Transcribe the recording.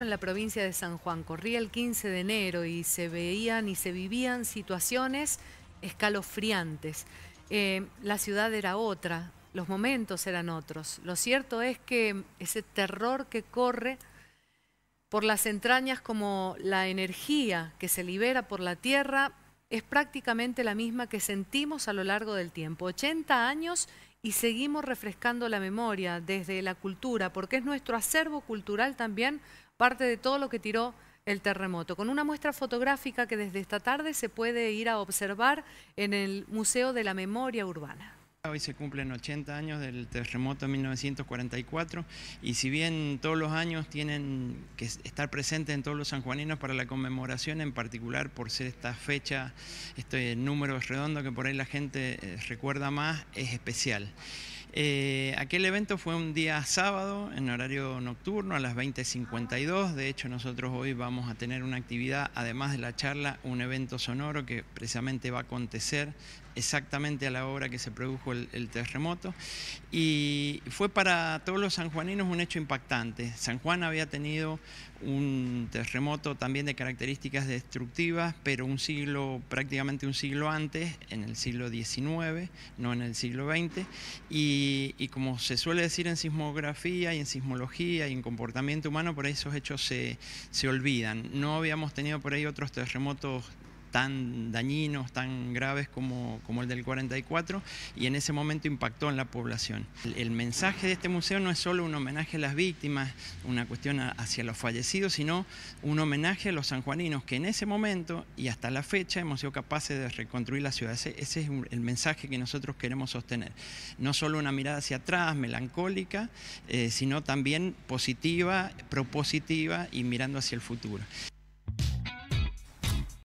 En la provincia de San Juan corría el 15 de enero y se veían y se vivían situaciones escalofriantes. Eh, la ciudad era otra, los momentos eran otros. Lo cierto es que ese terror que corre por las entrañas como la energía que se libera por la tierra es prácticamente la misma que sentimos a lo largo del tiempo. 80 años y seguimos refrescando la memoria desde la cultura, porque es nuestro acervo cultural también parte de todo lo que tiró el terremoto, con una muestra fotográfica que desde esta tarde se puede ir a observar en el Museo de la Memoria Urbana. Hoy se cumplen 80 años del terremoto de 1944 y si bien todos los años tienen que estar presentes en todos los sanjuaninos para la conmemoración, en particular por ser esta fecha, este número redondo que por ahí la gente eh, recuerda más, es especial. Eh, aquel evento fue un día sábado en horario nocturno a las 20.52. De hecho, nosotros hoy vamos a tener una actividad, además de la charla, un evento sonoro que precisamente va a acontecer exactamente a la hora que se produjo el, terremoto. Y fue para todos los sanjuaninos un hecho impactante. San Juan había tenido un terremoto también de características destructivas, pero un siglo, prácticamente un siglo antes, en el siglo XIX, no en el siglo XX. Y y, como se suele decir en sismografía y en sismología y en comportamiento humano, por ahí esos hechos se, se olvidan. No habíamos tenido por ahí otros terremotos tan dañinos, tan graves como, el del 44 y en ese momento impactó en la población. El, mensaje de este museo no es solo un homenaje a las víctimas, una cuestión hacia los fallecidos, sino un homenaje a los sanjuaninos que en ese momento y hasta la fecha hemos sido capaces de reconstruir la ciudad. Ese, es el mensaje que nosotros queremos sostener. No solo una mirada hacia atrás, melancólica, eh, sino también positiva, propositiva y mirando hacia el futuro.